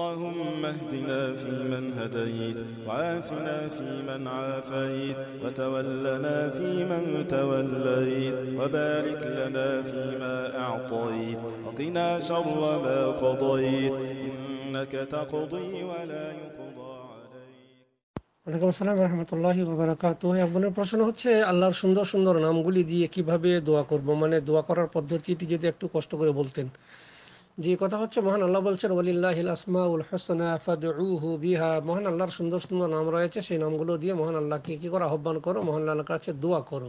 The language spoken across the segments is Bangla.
اللهم اهدنا فيمن هديت وعافنا فيمن عافيت وتولنا فيمن توليت وبارك لنا فيما أعطيت وقنا شر ما قضيت إنك تقضي ولا يقضى ওয়ালাইকুম আসসালাম রহমতুল্লাহি ওবরাকাত আপনার প্রশ্ন হচ্ছে আল্লাহর সুন্দর সুন্দর নামগুলি দিয়ে কিভাবে দোয়া করব মানে দোয়া করার পদ্ধতিটি যদি একটু কষ্ট করে বলতেন যে কথা হচ্ছে মহান আল্লাহ বলছেন আসমাউল বিহা মহান আল্লাহর সুন্দর সুন্দর নাম রয়েছে সেই নামগুলো দিয়ে মহান আল্লাহকে কী করে আহ্বান করো মহান আল্লাহ কাছে দোয়া করো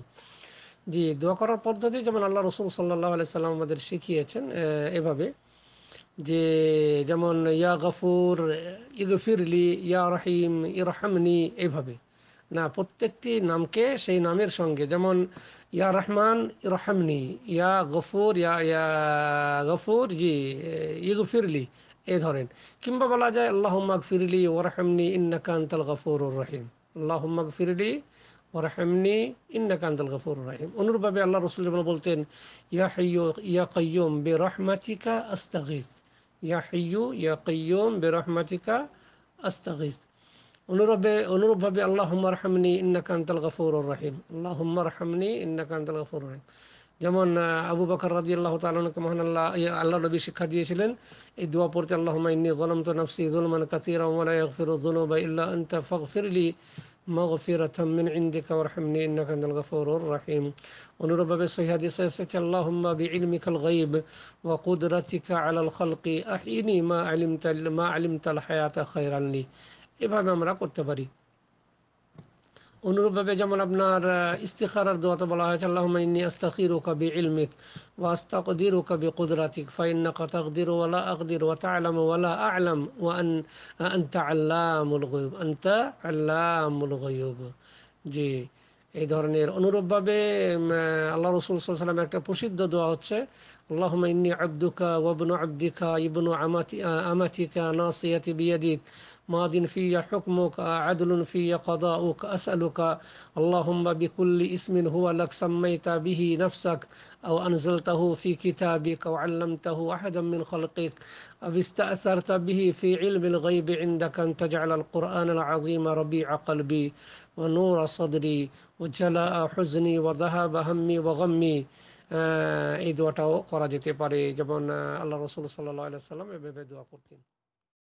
জি দোয়া করার পদ্ধতি যেমন আল্লাহ রসুল সাল্লাহ আলাইসাল্লাম আমাদের শিখিয়েছেন এভাবে যে যেমন ইয়া গফুর ইগফিরলি ইয়া রহিম ইরহামনি এভাবে না প্রত্যেকটি নামকে সেই নামের সঙ্গে যেমন ইয়া রহমান রহমনি ইয়া গফুর ইয়া ইয়া গফুর জি ইয়ে ফিরলি এ ধরেন কিংবা বলা যায় আল্লাহ ফিরলি ওরহমনি ইন্নাকান্তল গফুর রহিম আল্লাহ ফিরলি ওরহমনি ইন্নাকান্তল গফুর রহিম অনুরূপভাবে আল্লাহ রসুল বলতেন ইয়া হাইয়ু ইয়া কয়ুম বে রহমাতিকা আস্তাগিস ইয়া হাইয়ু ইয়া কয়ুম বে রহমাতিকা আস্তাগিস অনুরূপভাবে আল্লাহম রহমনি ইন্নাকান্ত গফুর রহিম আল্লাহম রহমনি ইন্নাকান্ত গফুর রহিম যেমন আবু বকর রাজি আল্লাহ তালকে মহান আল্লাহ আল্লাহ নবী শিক্ষা দিয়েছিলেন এই দোয়া পড়তে আল্লাহমা ইন্নি গলম তো নফসি জুলমান কাসির ফির জুলুবা ইল্লা আনতা ফিরলি مغفرة من عندك وارحمني إنك أنت الغفور الرحيم ونربى بصحيح حديث اللهم بعلمك الغيب وقدرتك على الخلق أحيني ما علمت ما علمت الحياة خيرا لي এভাবে আমরা করতে পারি অনুরূপভাবে যেমন আপনার ইস্তিখারার দোয়াতে বলা হয়েছে আল্লাহমা ইন্নি ওকাবি ইলমিক ওয়া আস্তাকদির ওকাবি কুদরাতিক ফাইন্নাকা তাকদির ওয়ালা আকদির ওয়া তা'লাম ওয়ালা আ'লাম ওয়া আন আনতা আল্লামুল গায়ব আনতা আল্লামুল গায়ব জি এই ধরনের অনুরূপভাবে আল্লাহ রসুল সাল্লাম একটা প্রসিদ্ধ দোয়া হচ্ছে আল্লাহমা ইন্নি আব্দুকা ওয়াবনু আব্দিকা ইবনু আমাতি আমাতিকা নাসিয়াতি বিয়াদিক ماض في حكمك عدل في قضاؤك أسألك اللهم بكل اسم هو لك سميت به نفسك أو أنزلته في كتابك أو علمته أحدا من خلقك أو استأثرت به في علم الغيب عندك أن تجعل القرآن العظيم ربيع قلبي ونور صدري وجلاء حزني وذهاب همي وغمي آه، إذ দোয়াটাও করা যেতে الله رسول صلى الله عليه وسلم এভাবে দোয়া